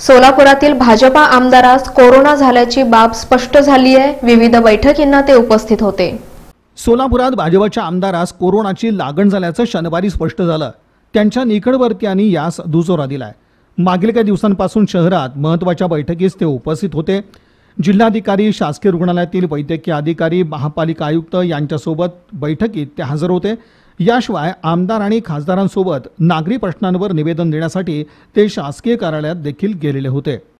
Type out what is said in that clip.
सोलापुरातील Bhajpa आमदारास corona झाल्याची बाब स्पष्ट झाली आहे विविध बैठकींना ते उपस्थित होते सोलापुरात भाजपाच्या आमदारास कोरोनाची लागण झाल्याचं शनिवारी स्पष्ट झालं त्यांच्या निकटवर्तीयांनी यास दुजोरा दिलाय मागील काही दिवसांपासून शहरात महत्त्वाच्या बैठकीस ते उपस्थित होते जिल्हाधिकारी शासकीय रुग्णालयातील वैद्यकीय अधिकारी महापालिका आयुक्त यांच्यासोबत बैठकीत ते हजर होते याशिवाय आमदार आणि खासदारांसोबत नागरी प्रश्नांवर निवेदन देण्यासाठी ते शासकीय कार्यालयात देखील गेलेले होते